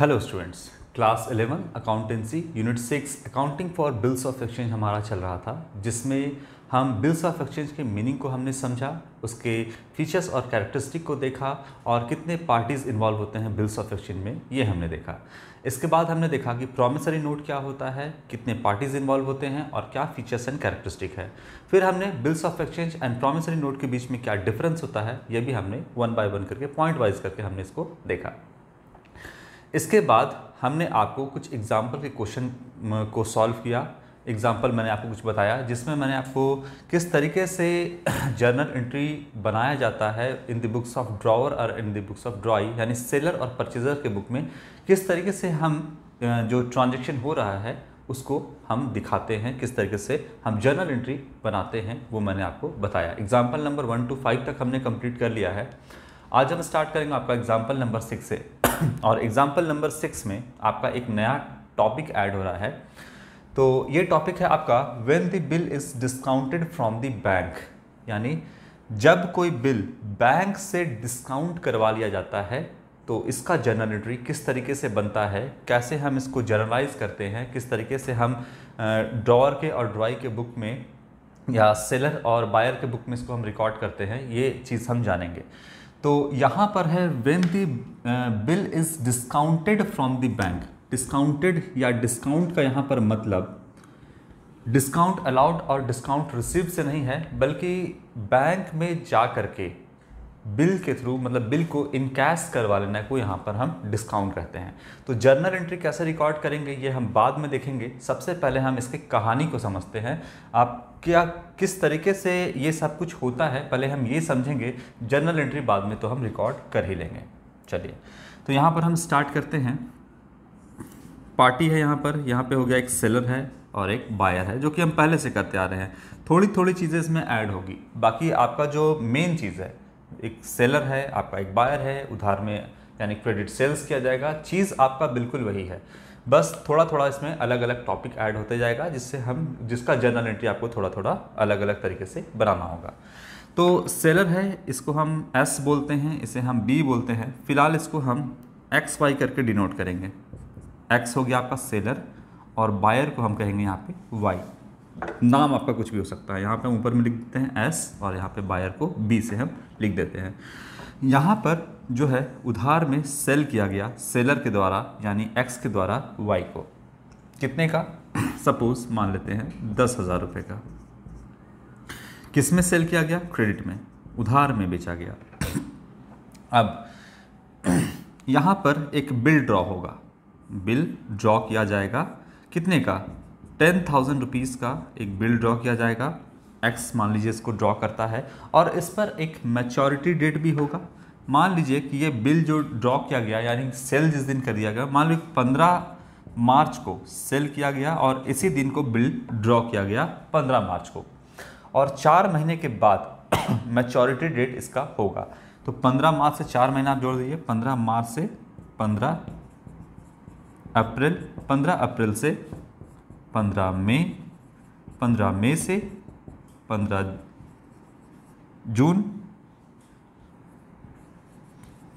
hello students class 11 accountancy unit 6 accounting for bills of exchange हमारा चल रहा था जिसमें हम बिल्स ऑफ एक्सचेंज के मीनिंग को हमने समझा उसके फीचर्स और कैरेक्टरिस्टिक को देखा और कितने पार्टीज़ इन्वॉल्व होते हैं बिल्स ऑफ एक्सचेंज में ये हमने देखा इसके बाद हमने देखा कि प्रोमिसरी नोट क्या होता है कितने पार्टीज़ इन्वॉल्व होते हैं और क्या फीचर्स एंड कैरेक्टरिस्टिक है फिर हमने bills of exchange and promissory note के बीच में क्या डिफरेंस होता है ये भी हमने वन बाय वन करके पॉइंट वाइज करके हमने इसको देखा इसके बाद हमने आपको कुछ एग्जाम्पल के क्वेश्चन को सॉल्व किया एग्जाम्पल मैंने आपको कुछ बताया जिसमें मैंने आपको किस तरीके से जर्नल एंट्री बनाया जाता है in the books of drawer और in the books of drawee यानी सेलर और परचेजर के बुक में किस तरीके से हम जो ट्रांजेक्शन हो रहा है उसको हम दिखाते हैं किस तरीके से हम जर्नल एंट्री बनाते हैं वो मैंने आपको बताया example number one two five तक हमने कम्प्लीट कर लिया है आज हम स्टार्ट करेंगे आपका एग्जाम्पल नंबर सिक्स से और एग्जाम्पल नंबर सिक्स में आपका एक नया टॉपिक ऐड हो रहा है तो ये टॉपिक है आपका when the bill is discounted from the bank यानी जब कोई बिल बैंक से डिस्काउंट करवा लिया जाता है तो इसका जर्नल एंट्री किस तरीके से बनता है कैसे हम इसको जर्नलाइज करते हैं किस तरीके से हम ड्रॉअर के और ड्राई के बुक में या सेलर और बायर के बुक में इसको हम रिकॉर्ड करते हैं ये चीज़ हम जानेंगे तो यहाँ पर है when the bill is discounted from the bank discounted या डिस्काउंट का यहाँ पर मतलब डिस्काउंट अलाउड और डिस्काउंट रिसीव से नहीं है बल्कि बैंक में जा करके बिल के थ्रू मतलब बिल को इनकैश करवा लेना को यहाँ पर हम डिस्काउंट कहते हैं तो जर्नल एंट्री कैसे रिकॉर्ड करेंगे ये हम बाद में देखेंगे सबसे पहले हम इसके कहानी को समझते हैं आप क्या किस तरीके से ये सब कुछ होता है पहले हम ये समझेंगे जर्नल एंट्री बाद में तो हम रिकॉर्ड कर ही लेंगे चलिए तो यहाँ पर हम स्टार्ट करते हैं पार्टी है यहाँ पर यहाँ पर हो गया एक सेलर है और एक बायर है जो कि हम पहले से करते आ रहे हैं थोड़ी थोड़ी चीज़ें इसमें ऐड होगी बाकी आपका जो मेन चीज़ है एक सेलर है आपका एक बायर है उधार में यानी क्रेडिट सेल्स किया जाएगा चीज़ आपका बिल्कुल वही है बस थोड़ा थोड़ा इसमें अलग अलग टॉपिक ऐड होते जाएगा जिससे हम जिसका जनरल एंट्री आपको थोड़ा थोड़ा अलग अलग तरीके से बनाना होगा तो सेलर है इसको हम एस बोलते हैं इसे हम बी बोलते हैं फिलहाल इसको हम एक्स वाई करके डिनोट करेंगे एक्स हो गया आपका सेलर और बायर को हम कहेंगे यहाँ पे वाई नाम आपका कुछ भी हो सकता है यहाँ पे ऊपर में लिख देते हैं एस और यहाँ पे बायर को बी से हम लिख देते हैं यहाँ पर जो है उधार में सेल किया गया सेलर के द्वारा यानी एक्स के द्वारा वाई को कितने का सपोज मान लेते हैं दस हज़ार रुपये का किस में सेल किया गया क्रेडिट में उधार में बेचा गया अब यहाँ पर एक बिल ड्रॉ होगा बिल ड्रॉ किया जाएगा कितने का टेन थाउजेंड रुपीज़ का एक बिल ड्रॉ किया जाएगा एक्स मान लीजिए इसको ड्रॉ करता है और इस पर एक मेचोरिटी डेट भी होगा मान लीजिए कि ये बिल जो ड्रॉ किया गया यानी सेल जिस दिन कर दिया गया मान लीजिए पंद्रह मार्च को सेल किया गया और इसी दिन को बिल ड्रॉ किया गया पंद्रह मार्च को और चार महीने के बाद मेचोरिटी डेट इसका होगा तो पंद्रह मार्च से चार महीना आप जोड़ दीजिए पंद्रह मार्च से पंद्रह अप्रैल पंद्रह अप्रैल से पंद्रह मई पंद्रह मई से पंद्रह जून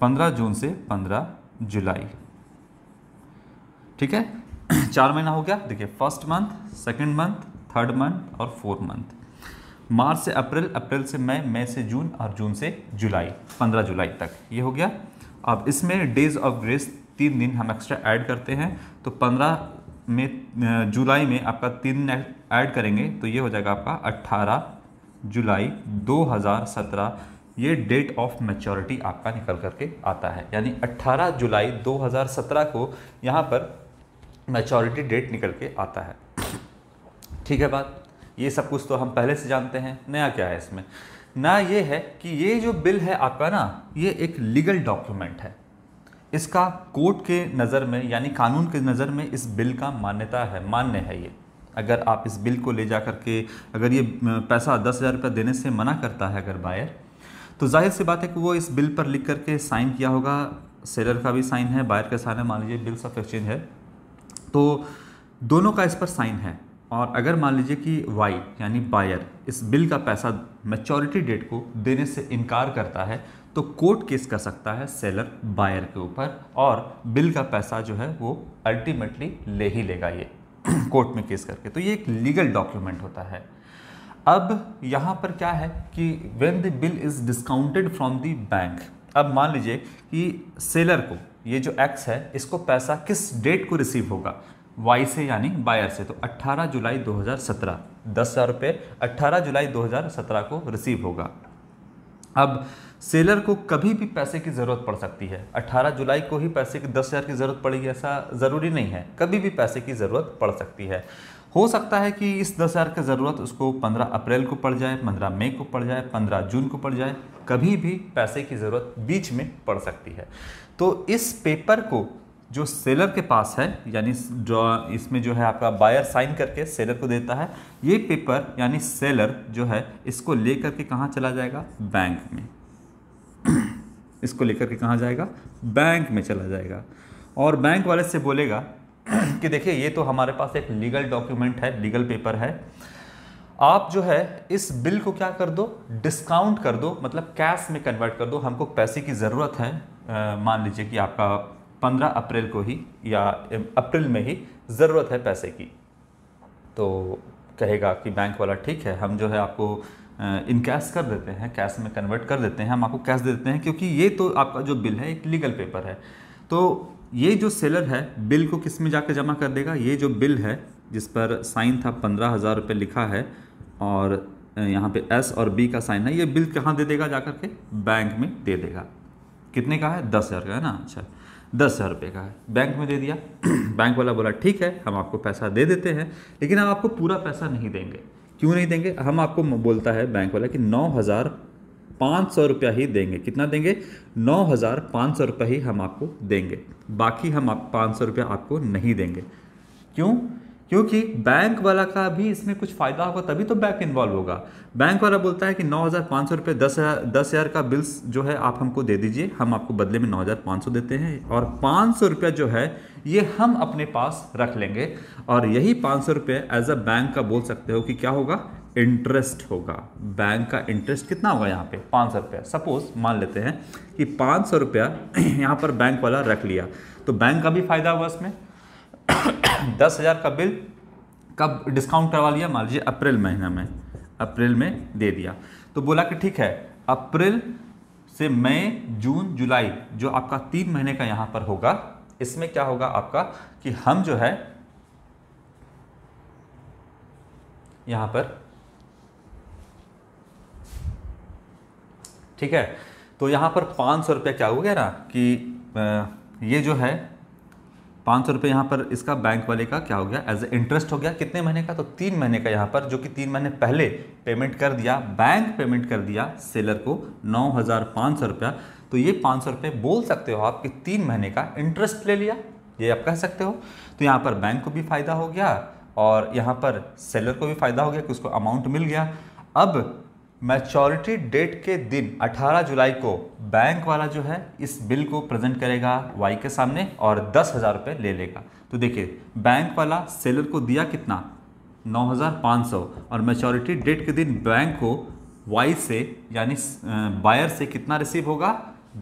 पंद्रह जून से पंद्रह जुलाई ठीक है चार महीना हो गया देखिए first month second month third month और फोर्थ मंथ मार्च से अप्रैल अप्रैल से मई मई से जून और जून से जुलाई पंद्रह जुलाई तक ये हो गया अब इसमें डेज ऑफ ग्रेस तीन दिन हम एक्स्ट्रा ऐड करते हैं तो पंद्रह में जुलाई में आपका तीन ऐड करेंगे तो ये हो जाएगा आपका 18 जुलाई 2017 ये डेट ऑफ मेचोरिटी आपका निकल करके आता है यानी 18 जुलाई 2017 को यहाँ पर मेचोरिटी डेट निकल के आता है ठीक है बात ये सब कुछ तो हम पहले से जानते हैं नया क्या है इसमें ना ये है कि ये जो बिल है आपका ना ये एक लीगल डॉक्यूमेंट है इसका कोर्ट के नज़र में यानी कानून के नज़र में इस बिल का मान्यता है मान्य है ये अगर आप इस बिल को ले जा कर के अगर ये पैसा दस हज़ार रुपये देने से मना करता है अगर बायर तो जाहिर सी बात है कि वो इस बिल पर लिख करके साइन किया होगा सेलर का भी साइन है बायर का साइन है मान लीजिए बिल्स ऑफ एक्सचेंज है तो दोनों का इस पर साइन है और अगर मान लीजिए कि वाई यानी बायर इस बिल का पैसा मेचोरिटी डेट को देने से इनकार करता है तो कोर्ट केस कर सकता है सेलर बायर के ऊपर और बिल का पैसा जो है वो अल्टीमेटली ले ही लेगा ये कोर्ट में केस करके तो ये एक लीगल डॉक्यूमेंट होता है अब यहाँ पर क्या है कि when the bill is discounted from the bank अब मान लीजिए कि सेलर को ये जो एक्स है इसको पैसा किस डेट को रिसीव होगा वाई से यानी बायर से तो 18 जुलाई 2017 दस हज़ार रुपये अट्ठारह जुलाई 2017 को रिसीव होगा अब सेलर को कभी भी पैसे की ज़रूरत पड़ सकती है 18 जुलाई को ही पैसे की दस हज़ार की ज़रूरत पड़ेगी ऐसा ज़रूरी नहीं है कभी भी पैसे की ज़रूरत पड़ सकती है हो सकता है कि इस दस हज़ार की ज़रूरत उसको 15 अप्रैल को पड़ जाए 15 मई को पड़ जाए 15 जून को पड़ जाए कभी भी पैसे की ज़रूरत बीच में पड़ सकती है तो इस पेपर को जो सेलर के पास है यानी इसमें जो है आपका बायर साइन करके सेलर को देता है ये पेपर यानी सेलर जो है इसको ले करके कहाँ चला जाएगा बैंक में इसको लेकर के कहाँ जाएगा बैंक में चला जाएगा और बैंक वाले से बोलेगा कि देखिए ये तो हमारे पास एक लीगल डॉक्यूमेंट है लीगल पेपर है आप जो है इस बिल को क्या कर दो डिस्काउंट कर दो मतलब कैश में कन्वर्ट कर दो हमको पैसे की ज़रूरत है मान लीजिए कि आपका 15 अप्रैल को ही या अप्रैल में ही ज़रूरत है पैसे की तो कहेगा कि बैंक वाला ठीक है हम जो है आपको इन कैश कर देते हैं कैश में कन्वर्ट कर देते हैं हम आपको कैश दे देते हैं क्योंकि ये तो आपका जो बिल है एक लीगल पेपर है तो ये जो सेलर है बिल को किस में जाकर जमा कर देगा ये जो बिल है जिस पर साइन था पंद्रह हज़ार रुपये लिखा है और यहाँ पे एस और बी का साइन है ये बिल कहाँ दे देगा जा कर के बैंक में दे देगा कितने का है दस हज़ार का है ना अच्छा दस हज़ार रुपये का है बैंक में दे दिया बैंक वाला बोला ठीक है हम आपको पैसा दे देते हैं लेकिन हम आपको पूरा पैसा नहीं देंगे क्यों नहीं देंगे हम आपको बोलता है बैंक वाला कि नौ हज़ार पाँच सौ रुपया ही देंगे कितना देंगे नौ हज़ार पाँच सौ रुपया ही हम आपको देंगे बाकी हम आप पाँच सौ रुपया आपको नहीं देंगे क्यों क्योंकि बैंक वाला का भी इसमें कुछ फ़ायदा होगा तभी तो बैंक इन्वॉल्व होगा बैंक वाला बोलता है कि नौ हज़ार पाँच सौ रुपये दस हज़ार दस हज़ार का बिल्स जो है आप हमको दे दीजिए हम आपको बदले में नौ हज़ार पाँच सौ देते हैं और पाँच सौ रुपया जो है ये हम अपने पास रख लेंगे और यही पाँच सौ रुपये एज अ बैंक का बोल सकते हो कि क्या होगा इंटरेस्ट होगा बैंक का इंटरेस्ट कितना होगा यहाँ पे पाँच सौ रुपया सपोज मान लेते हैं कि पाँच सौ रुपया यहाँ पर बैंक वाला रख लिया तो बैंक का भी फायदा हुआ इसमें दस हज़ार का बिल कब डिस्काउंट करवा लिया मान लीजिए अप्रैल महीना में अप्रैल में दे दिया तो बोला कि ठीक है अप्रैल से मई जून जुलाई जो आपका तीन महीने का यहाँ पर होगा इसमें क्या होगा आपका कि हम जो है यहाँ पर ठीक है तो यहाँ पर पाँच सौ रुपया क्या हो गया ना कि ये जो है पाँच सौ रुपये यहाँ पर इसका बैंक वाले का क्या हो गया एज ए इंटरेस्ट हो गया कितने महीने का तो तीन महीने का यहाँ पर जो कि तीन महीने पहले पेमेंट कर दिया बैंक पेमेंट कर दिया सेलर को नौ हज़ार पाँच सौ रुपया तो ये पाँच सौ रुपये बोल सकते हो आप कि तीन महीने का इंटरेस्ट ले लिया ये आप कह सकते हो तो यहाँ पर बैंक को भी फ़ायदा हो गया और यहाँ पर सेलर को भी फ़ायदा हो गया कि उसको अमाउंट मिल गया अब मैच्योरिटी डेट के दिन 18 जुलाई को बैंक वाला जो है इस बिल को प्रेजेंट करेगा वाई के सामने और दस हज़ार रुपये ले लेगा तो देखिए बैंक वाला सेलर को दिया कितना 9,500 और मैच्योरिटी डेट के दिन बैंक को वाई से यानी बायर से कितना रिसीव होगा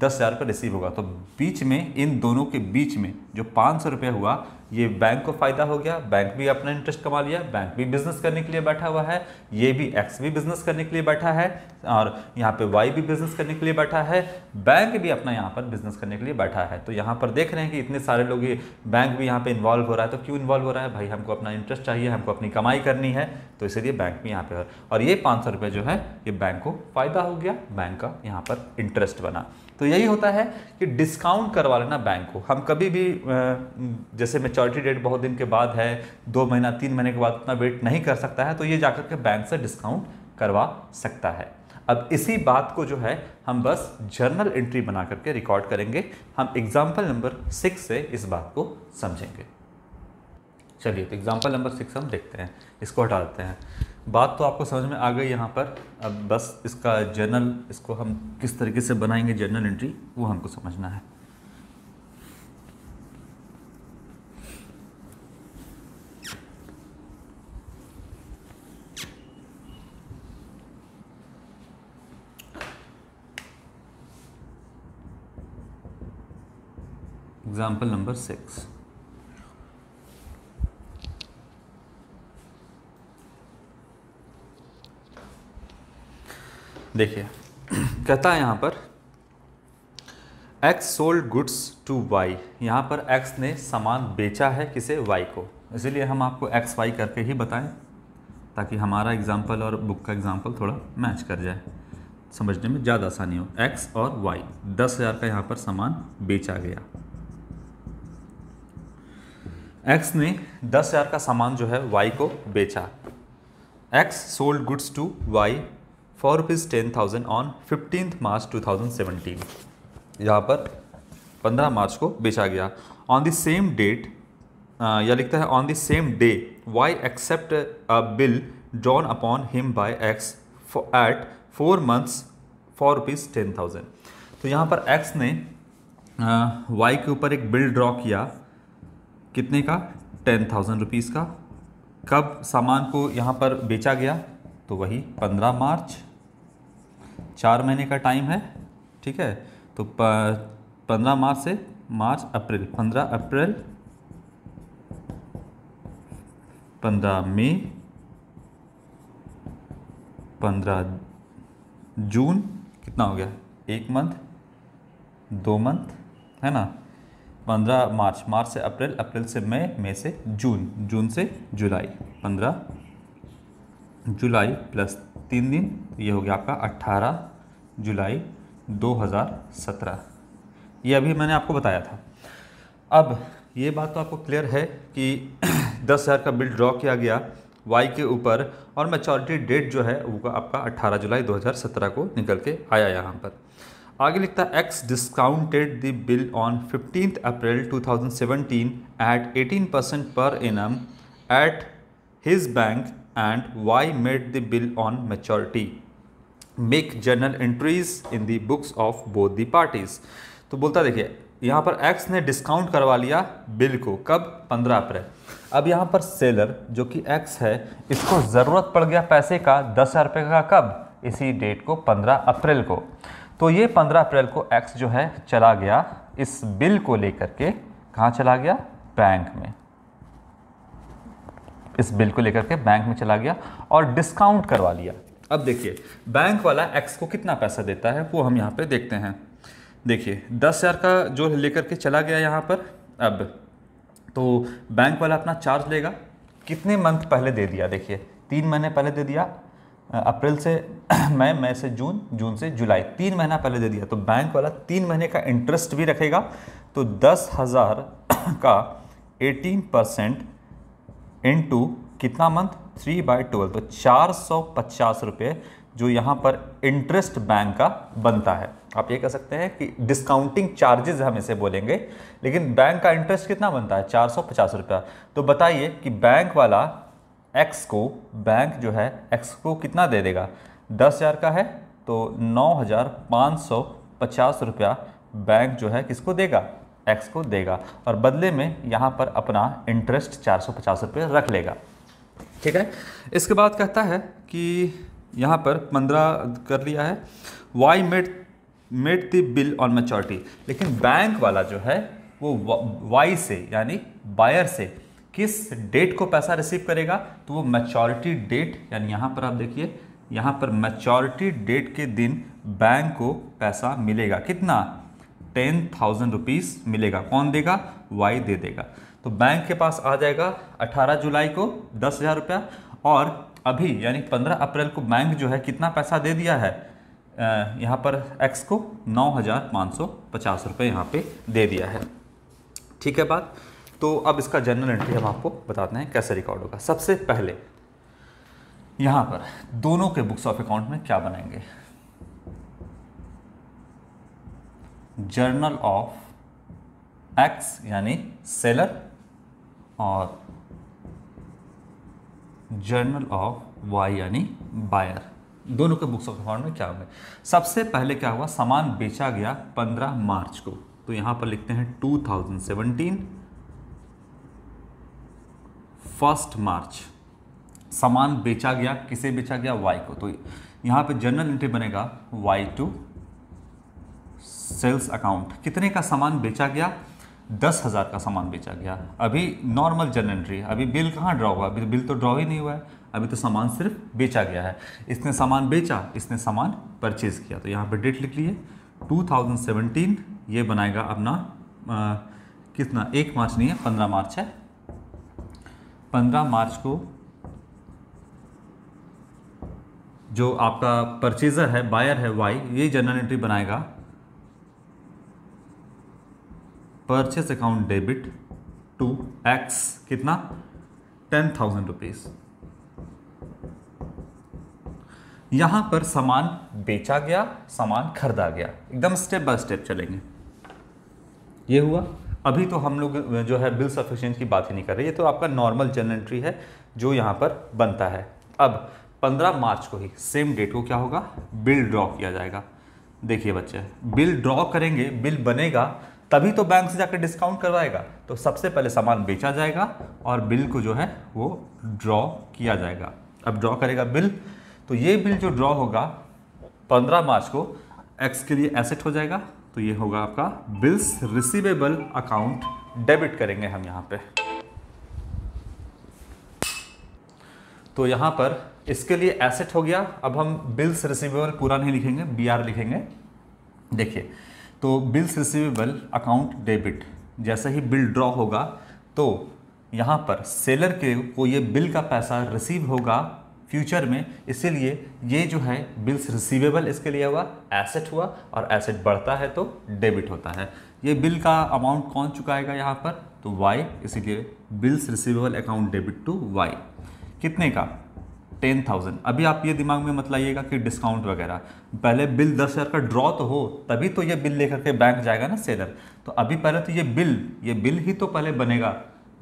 दस हज़ार रुपये रिसीव होगा तो बीच में इन दोनों के बीच में जो पाँच सौ रुपये हुआ ये बैंक को फ़ायदा हो गया बैंक भी अपना इंटरेस्ट कमा लिया बैंक भी बिजनेस करने के लिए बैठा हुआ है ये भी एक्स भी बिजनेस करने के लिए बैठा है और यहाँ पे वाई भी बिजनेस करने के लिए बैठा है बैंक भी अपना यहाँ पर बिजनेस करने के लिए बैठा है तो यहाँ पर देख रहे हैं कि इतने सारे लोग ये बैंक भी यहाँ पर इन्वॉल्व हो रहा है तो क्यों इन्वॉल्व हो रहा है भाई हमको अपना इंटरेस्ट चाहिए हमको अपनी कमाई करनी है तो इसलिए बैंक भी यहाँ पर और ये पाँच सौ जो है ये बैंक को फ़ायदा हो गया बैंक का यहाँ पर इंटरेस्ट बना तो यही होता है कि डिस्काउंट करवा लेना बैंक को हम कभी भी जैसे मैं मेच्योरिटी डेट बहुत दिन के बाद है दो महीना तीन महीने के बाद उतना वेट नहीं कर सकता है तो ये जाकर के बैंक से डिस्काउंट करवा सकता है अब इसी बात को जो है हम बस जर्नल एंट्री बना करके रिकॉर्ड करेंगे हम एग्जाम्पल नंबर सिक्स से इस बात को समझेंगे चलिए तो एग्जाम्पल नंबर सिक्स हम देखते हैं इसको हटा देते हैं बात तो आपको समझ में आ गई यहाँ पर अब बस इसका जर्नल इसको हम किस तरीके से बनाएंगे जर्नल एंट्री वो हमको समझना है एग्जाम्पल नंबर सिक्स देखिए कहता है यहां पर X sold goods to Y यहाँ पर एक्स ने सामान बेचा है किसे वाई को इसीलिए हम आपको एक्स वाई करके ही बताएं ताकि हमारा एग्जाम्पल और बुक का एग्जाम्पल थोड़ा मैच कर जाए समझने में ज़्यादा आसानी हो एक्स और वाई दस हज़ार का यहाँ पर सामान बेचा गया एक्स ने दस हज़ार का सामान जो है वाई को बेचा X sold goods to Y for rupees ten thousand on fifteen March two thousand seventeen यहाँ पर पंद्रह मार्च को बेचा गया ऑन द सेम डेट या लिखता है on the same day Y accept a bill drawn upon him by X at four months for rupees ten thousand तो यहाँ पर एक्स ने वाई के ऊपर एक बिल ड्रॉ किया कितने का टेन थाउजेंड रुपीज़ का कब सामान को यहाँ पर बेचा गया तो वही पंद्रह मार्च चार महीने का टाइम है ठीक है तो पंद्रह मार्च से मार्च अप्रैल पंद्रह अप्रैल पंद्रह मई पंद्रह जून कितना हो गया एक मंथ दो मंथ है ना पंद्रह मार्च मार्च से अप्रैल अप्रैल से मई मई से जून जून से जुलाई पंद्रह जुलाई प्लस तीन दिन ये हो गया आपका अट्ठारह जुलाई दो हज़ार सत्रह ये अभी मैंने आपको बताया था अब ये बात तो आपको क्लियर है कि दस हज़ार का बिल ड्रॉ किया गया वाई के ऊपर और मेचोरिटी डेट जो है वो आपका अट्ठारह जुलाई सत्रह को निकल के आया यहाँ पर आगे लिखता है X discounted the bill on fifteen April 2017 at 18 percent per annum at his bank and Y made the bill on maturity make journal entries in the books of both the parties तो बोलता देखिए यहाँ पर x ने discount करवा लिया bill को कब 15 अप्रैल अब यहाँ पर सेलर जो कि एक्स है इसको ज़रूरत पड़ गया पैसे का दस हज़ार रुपये का कब इसी डेट को 15 अप्रैल को तो ये 15 अप्रैल को एक्स जो है चला गया इस बिल को लेकर के कहाँ चला गया बैंक में इस बिल को लेकर के बैंक में चला गया और डिस्काउंट करवा लिया अब देखिए बैंक वाला एक्स को कितना पैसा देता है वो हम यहाँ पे देखते हैं देखिए दस हज़ार का जो लेकर के चला गया यहाँ पर अब तो बैंक वाला अपना चार्ज लेगा कितने मंथ पहले दे दिया देखिए तीन महीने पहले दे दिया अप्रैल से मई मई से जून जून से जुलाई तीन महीना पहले दे दिया तो बैंक वाला तीन महीने का इंटरेस्ट भी रखेगा तो दस हज़ार का एटीन परसेंट इन कितना मंथ थ्री बाई ट्वेल्व तो चार सौ पचास रुपये जो यहाँ पर इंटरेस्ट बैंक का बनता है आप ये कह सकते हैं कि डिस्काउंटिंग चार्जेस हम इसे बोलेंगे लेकिन बैंक का इंटरेस्ट कितना बनता है चार सौ पचास रुपया तो बताइए कि बैंक वाला एक्स को बैंक जो है एक्स को कितना दे देगा दस हज़ार का है तो नौ हज़ार पाँच सौ पचास रुपया बैंक जो है किसको देगा एक्स को देगा और बदले में यहाँ पर अपना इंटरेस्ट चार सौ पचास रुपये रख लेगा ठीक है इसके बाद कहता है कि यहाँ पर पंद्रह कर लिया है Y made made the bill on maturity लेकिन बैंक वाला जो है वो वाई से यानी बायर से किस डेट को पैसा रिसीव करेगा तो वो मैच्योरिटी डेट यानी यहाँ पर आप देखिए यहाँ पर मैच्योरिटी डेट के दिन बैंक को पैसा मिलेगा कितना टेन थाउजेंड रुपीज़ मिलेगा कौन देगा वाई दे देगा तो बैंक के पास आ जाएगा अठारह जुलाई को दस हज़ार रुपया और अभी यानी पंद्रह अप्रैल को बैंक जो है कितना पैसा दे दिया है यहाँ पर एक्स को नौ हज़ार पाँच सौ पचास रुपये यहाँ पर दे दिया है ठीक है बात तो अब इसका जर्नल एंट्री हम आपको बताते हैं कैसे रिकॉर्ड होगा सबसे पहले यहां पर दोनों के बुक्स ऑफ अकाउंट में क्या बनाएंगे जर्नल ऑफ एक्स यानी सेलर और जर्नल ऑफ वाई यानी बायर दोनों के बुक्स ऑफ अकाउंट में क्या हुआ सबसे पहले क्या हुआ सामान बेचा गया 15 मार्च को तो यहां पर लिखते हैं 2017 फर्स्ट मार्च सामान बेचा गया किसे बेचा गया वाई को तो यहाँ पे जर्नल एंट्री बनेगा वाई टू सेल्स अकाउंट कितने का सामान बेचा गया दस हज़ार का सामान बेचा गया अभी नॉर्मल जर्नल एंट्री अभी बिल कहाँ ड्रॉ हुआ अभी बिल तो ड्रॉ ही नहीं हुआ है अभी तो सामान सिर्फ बेचा गया है इसने सामान बेचा इसने सामान परचेज किया तो यहाँ पर डेट लिख लिए 2017 ये बनाएगा अपना आ, कितना एक मार्च नहीं है पंद्रह मार्च है पंद्रह मार्च को जो आपका परचेजर है बायर है वाई ये जनरल एंट्री बनाएगा purchase account debit to X कितना टेन थाउजेंड रुपीज यहां पर सामान बेचा गया सामान खरीदा गया एकदम स्टेप बाय स्टेप चलेंगे ये हुआ अभी तो हम लोग जो है बिल सफिशेंस की बात ही नहीं कर रहे ये तो आपका नॉर्मल जर्नल एंट्री है जो यहाँ पर बनता है अब 15 मार्च को ही सेम डेट को क्या होगा बिल ड्रॉ किया जाएगा देखिए बच्चे बिल ड्रॉ करेंगे बिल बनेगा तभी तो बैंक से जाकर डिस्काउंट करवाएगा तो सबसे पहले सामान बेचा जाएगा और बिल को जो है वो ड्रॉ किया जाएगा अब ड्रॉ करेगा बिल तो ये बिल जो ड्रॉ होगा 15 मार्च को एक्स के लिए एसेट हो जाएगा तो ये होगा आपका बिल्स रिसीवेबल अकाउंट डेबिट करेंगे हम यहाँ पे तो यहाँ पर इसके लिए एसेट हो गया अब हम बिल्स रिसीवेबल पूरा नहीं लिखेंगे बी आर लिखेंगे देखिए तो बिल्स रिसीवेबल अकाउंट डेबिट जैसे ही बिल ड्रॉ होगा तो यहाँ पर सेलर के को ये बिल का पैसा रिसीव होगा फ्यूचर में इसीलिए ये जो है बिल्स रिसीवेबल इसके लिए हुआ एसेट हुआ और एसेट बढ़ता है तो डेबिट होता है ये बिल का अमाउंट कौन चुकाएगा यहाँ पर तो वाई इसीलिए bills receivable account debit to Y कितने का टेन थाउजेंड अभी आप ये दिमाग में मत लाइएगा कि डिस्काउंट वगैरह पहले बिल दस हज़ार का ड्रॉ तो हो तभी तो ये बिल लेकर के बैंक जाएगा ना सेलर तो अभी पहले तो ये बिल ये बिल ही तो पहले बनेगा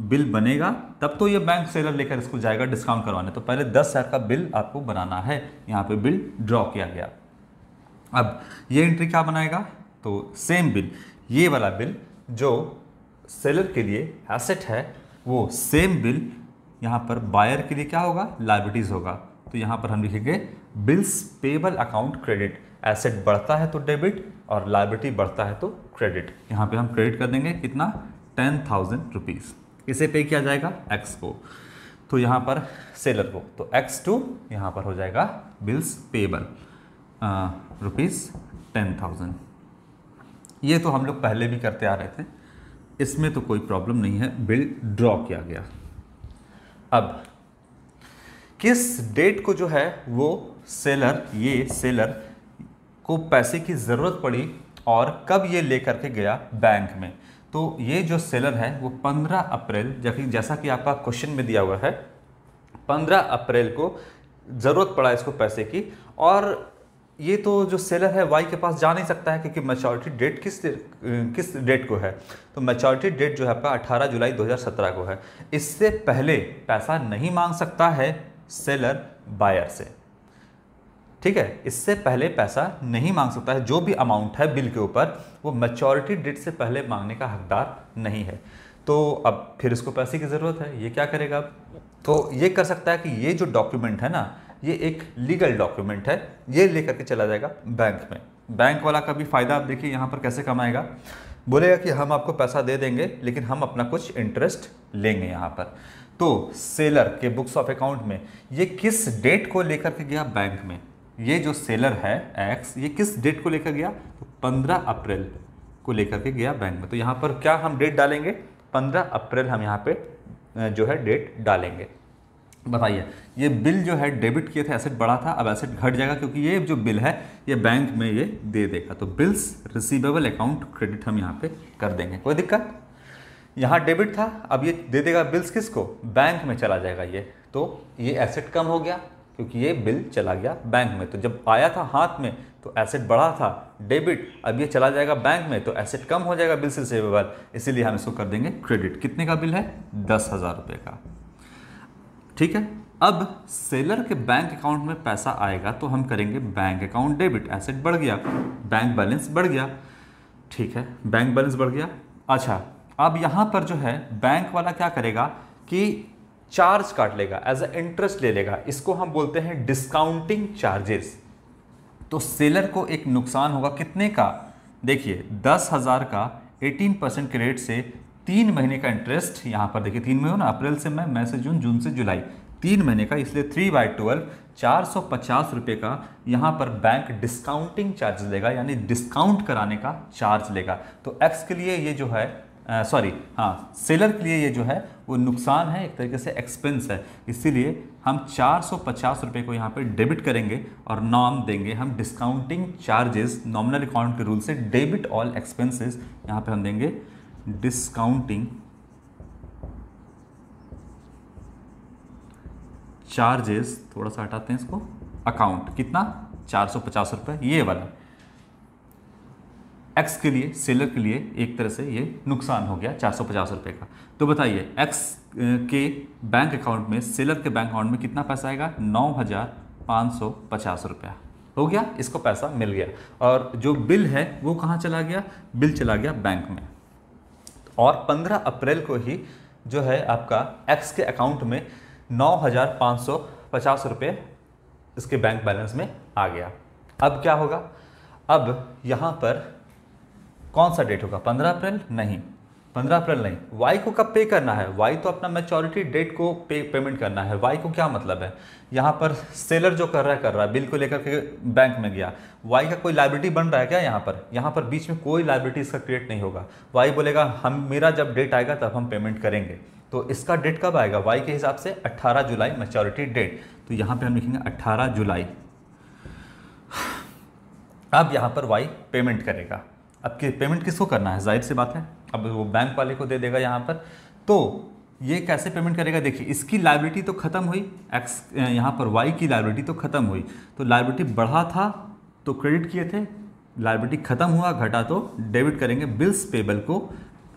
बिल बनेगा तब तो ये बैंक सेलर लेकर इसको जाएगा डिस्काउंट करवाने तो पहले दस हज़ार का बिल आपको बनाना है यहाँ पे बिल ड्रॉ किया गया अब ये एंट्री क्या बनाएगा तो सेम बिल ये वाला बिल जो सेलर के लिए एसेट है वो सेम बिल यहाँ पर बायर के लिए क्या होगा लाइबिलिटीज़ होगा तो यहाँ पर हम लिखेंगे bills payable account credit asset बढ़ता है तो डेबिट और लाइबिलिटी बढ़ता है तो क्रेडिट यहाँ पे हम क्रेडिट कर देंगे कितना टेन थाउजेंड रुपीज़ किसे पे किया जाएगा एक्स को तो यहाँ पर सेलर को तो एक्स टू यहाँ पर हो जाएगा bills payable rupees ten thousand ये तो हम लोग पहले भी करते आ रहे थे इसमें तो कोई प्रॉब्लम नहीं है बिल ड्रॉ किया गया अब किस डेट को जो है वो सेलर ये सेलर को पैसे की ज़रूरत पड़ी और कब ये लेकर के गया बैंक में तो ये जो सेलर है वो 15 अप्रैल जबकि जैसा कि आपका क्वेश्चन में दिया हुआ है 15 अप्रैल को ज़रूरत पड़ा इसको पैसे की और ये तो जो सेलर है वाई के पास जा नहीं सकता है क्योंकि मेचोरिटी डेट किस किस डेट को है तो मेचोरिटी डेट जो है आपका 18 जुलाई 2017 को है इससे पहले पैसा नहीं मांग सकता है सेलर बायर से ठीक है इससे पहले पैसा नहीं मांग सकता है जो भी अमाउंट है बिल के ऊपर वो मेचोरिटी डेट से पहले मांगने का हकदार नहीं है तो अब फिर इसको पैसे की ज़रूरत है ये क्या करेगा अब तो ये कर सकता है कि ये जो डॉक्यूमेंट है ना ये एक लीगल डॉक्यूमेंट है ये लेकर के चला जाएगा बैंक में बैंक वाला का भी फ़ायदा आप देखिए यहाँ पर कैसे कमाएगा बोलेगा कि हम आपको पैसा दे देंगे लेकिन हम अपना कुछ इंटरेस्ट लेंगे यहाँ पर तो सेलर के बुक्स ऑफ अकाउंट में ये किस डेट को लेकर के गया बैंक में ये जो सेलर है एक्स ये किस डेट को लेकर गया तो पंद्रह अप्रैल को लेकर के गया बैंक में तो यहाँ पर क्या हम डेट डालेंगे पंद्रह अप्रैल हम यहाँ पे जो है डेट डालेंगे बताइए ये बिल जो है डेबिट किए थे एसेट बढ़ा था अब एसेट घट जाएगा क्योंकि ये जो बिल है ये बैंक में ये दे देगा तो बिल्स रिसीवेबल अकाउंट क्रेडिट हम यहाँ पे कर देंगे कोई दिक्कत यहाँ डेबिट था अब ये दे देगा बिल्स किसको बैंक में चला जाएगा ये तो ये एसेट कम हो गया क्योंकि ये बिल चला गया बैंक में तो जब आया था हाथ में तो एसेट बढ़ा था डेबिट अब ये चला जाएगा बैंक में तो एसेट कम हो जाएगा बिल से बाद इसीलिए हम इसको कर देंगे क्रेडिट कितने का बिल है दस हज़ार रुपये का ठीक है अब सेलर के बैंक अकाउंट में पैसा आएगा तो हम करेंगे बैंक अकाउंट डेबिट एसेट बढ़ गया बैंक बैलेंस बढ़ गया ठीक है बैंक बैलेंस बढ़ गया अच्छा अब यहाँ पर जो है बैंक वाला क्या करेगा कि चार्ज काट लेगा एज अ इंटरेस्ट ले लेगा इसको हम बोलते हैं डिस्काउंटिंग चार्जेस तो सेलर को एक नुकसान होगा कितने का देखिए दस हज़ार का एटीन परसेंट के रेट से तीन महीने का इंटरेस्ट यहाँ पर देखिए तीन महीने ना अप्रैल से मई मई से जून जून से जुलाई तीन महीने का इसलिए थ्री बाई ट्वेल्व चार सौ पचास रुपये का यहाँ पर बैंक डिस्काउंटिंग चार्ज लेगा यानी डिस्काउंट कराने का चार्ज लेगा तो एक्स के लिए ये जो है सॉरी हाँ सेलर के लिए ये जो है वो नुकसान है एक तरीके से एक्सपेंस है इसीलिए हम चार सौ पचास रुपये को यहाँ पे डेबिट करेंगे और नॉम देंगे हम डिस्काउंटिंग चार्जेस नॉमिनल अकाउंट के रूल से डेबिट ऑल एक्सपेंसेस यहाँ पे हम देंगे डिस्काउंटिंग चार्जेस थोड़ा सा हटाते हैं इसको अकाउंट कितना चार सौ पचास रुपये ये वाला एक्स के लिए सेलर के लिए एक तरह से ये नुकसान हो गया चार सौ पचास रुपये का तो बताइए एक्स के बैंक अकाउंट में सेलर के बैंक अकाउंट में कितना पैसा आएगा नौ हज़ार पाँच सौ पचास रुपया हो गया इसको पैसा मिल गया और जो बिल है वो कहाँ चला गया बिल चला गया बैंक में और पंद्रह अप्रैल को ही जो है आपका एक्स के अकाउंट में नौ हज़ार पाँच सौ पचास रुपये इसके बैंक बैलेंस में आ गया अब क्या होगा अब यहाँ पर कौन सा डेट होगा पंद्रह अप्रैल नहीं पंद्रह अप्रैल नहीं वाई को कब पे करना है वाई तो अपना मेचोरिटी डेट को पे पेमेंट करना है वाई को क्या मतलब है यहाँ पर सेलर जो कर रहा है कर रहा है बिल को लेकर के बैंक में गया वाई का कोई लाइब्रिटी बन रहा है क्या यहाँ पर यहाँ पर बीच में कोई लाइब्रिटी इसका क्रिएट नहीं होगा वाई बोलेगा हम मेरा जब डेट आएगा तब हम पेमेंट करेंगे तो इसका डेट कब आएगा वाई के हिसाब से अट्ठारह जुलाई मेचोरिटी डेट तो यहाँ पर हम लिखेंगे अट्ठारह जुलाई अब यहाँ पर वाई पेमेंट करेगा अब के पेमेंट किसको करना है जाहिर सी बात है अब वो बैंक वाले को दे देगा यहाँ पर तो ये कैसे पेमेंट करेगा देखिए इसकी लाइबिलिटी तो ख़त्म हुई एक्स यहाँ पर वाई की लाइबिलिटी तो ख़त्म हुई तो लाइबिलिटी बढ़ा था तो क्रेडिट किए थे लाइबिलिटी ख़त्म हुआ घटा तो डेबिट करेंगे बिल्स पेबल को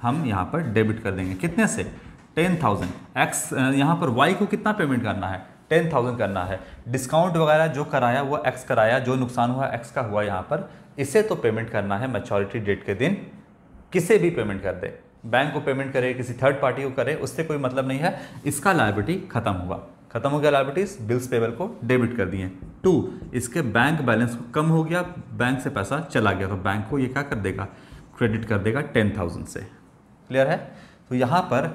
हम यहाँ पर डेबिट कर देंगे कितने से टेन थाउजेंड एक्स यहाँ पर वाई को कितना पेमेंट करना है टेन थाउजेंड करना है डिस्काउंट वगैरह जो कराया वो एक्स कराया जो नुकसान हुआ एक्स का हुआ यहाँ पर इसे तो पेमेंट करना है मेचोरिटी डेट के दिन किसे भी पेमेंट कर दे बैंक को पेमेंट करे किसी थर्ड पार्टी को करे उससे कोई मतलब नहीं है इसका लाइबिलिटी खत्म हुआ खत्म हो गया लाइबिलिटीज बिल्स पेबल को डेबिट कर दिए टू इसके बैंक बैलेंस कम हो गया बैंक से पैसा चला गया तो बैंक को ये क्या कर देगा क्रेडिट कर देगा टेन थाउजेंड से क्लियर है तो यहाँ पर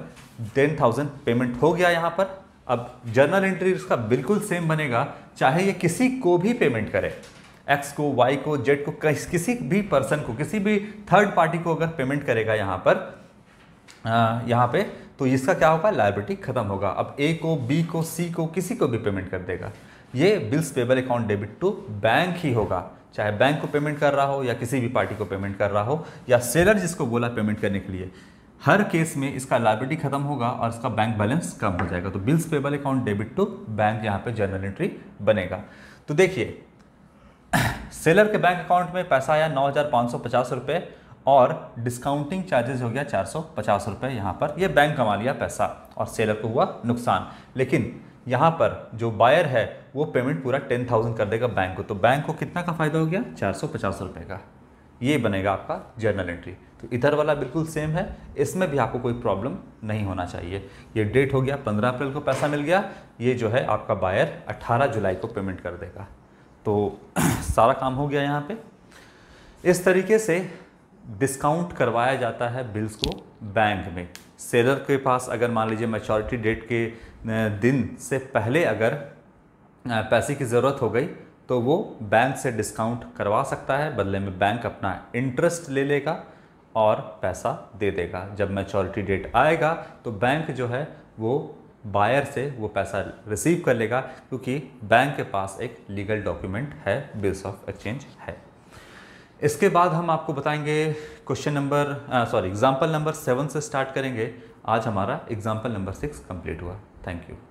टेन थाउजेंड पेमेंट हो गया यहाँ पर अब जर्नल एंट्री इसका बिल्कुल सेम बनेगा चाहे ये किसी को भी पेमेंट करे एक्स को वाई को जेड को किस, किसी भी पर्सन को किसी भी थर्ड पार्टी को अगर पेमेंट करेगा यहाँ पर आ, यहाँ पे तो इसका क्या होगा लाइब्रिटी खत्म होगा अब ए को बी को सी को किसी को भी पेमेंट कर देगा ये bills payable account debit to bank ही होगा चाहे बैंक को पेमेंट कर रहा हो या किसी भी पार्टी को पेमेंट कर रहा हो या सेलर जिसको बोला पेमेंट करने के लिए हर केस में इसका लाइबिलिटी खत्म होगा और इसका बैंक बैलेंस कम हो जाएगा तो bills payable account debit to bank यहाँ पे जर्नल एंट्री बनेगा तो देखिए सेलर के बैंक अकाउंट में पैसा आया नौ हज़ार पाँच सौ पचास रुपये और डिस्काउंटिंग चार्जेस हो गया चार सौ पचास रुपये यहाँ पर यह बैंक कमा लिया पैसा और सेलर को हुआ नुकसान लेकिन यहाँ पर जो बायर है वो पेमेंट पूरा टेन थाउजेंड कर देगा बैंक को तो बैंक को कितना का फ़ायदा हो गया चार सौ पचास रुपये का ये बनेगा आपका जर्नल एंट्री तो इधर वाला बिल्कुल सेम है इसमें भी आपको कोई प्रॉब्लम नहीं होना चाहिए ये डेट हो गया पंद्रह अप्रैल को पैसा मिल गया ये जो है आपका बायर अट्ठारह जुलाई को पेमेंट कर देगा तो सारा काम हो गया यहाँ पे इस तरीके से डिस्काउंट करवाया जाता है बिल्स को बैंक में सेलर के पास अगर मान लीजिए मेचोरिटी डेट के दिन से पहले अगर पैसे की ज़रूरत हो गई तो वो बैंक से डिस्काउंट करवा सकता है बदले में बैंक अपना इंटरेस्ट ले लेगा और पैसा दे देगा जब मेचोरिटी डेट आएगा तो बैंक जो है वो बायर से वो पैसा रिसीव कर लेगा क्योंकि बैंक के पास एक लीगल डॉक्यूमेंट है बिल्स ऑफ एक्सचेंज है इसके बाद हम आपको बताएंगे question number sorry example number seven से स्टार्ट करेंगे आज हमारा एग्जाम्पल नंबर सिक्स कंप्लीट हुआ थैंक यू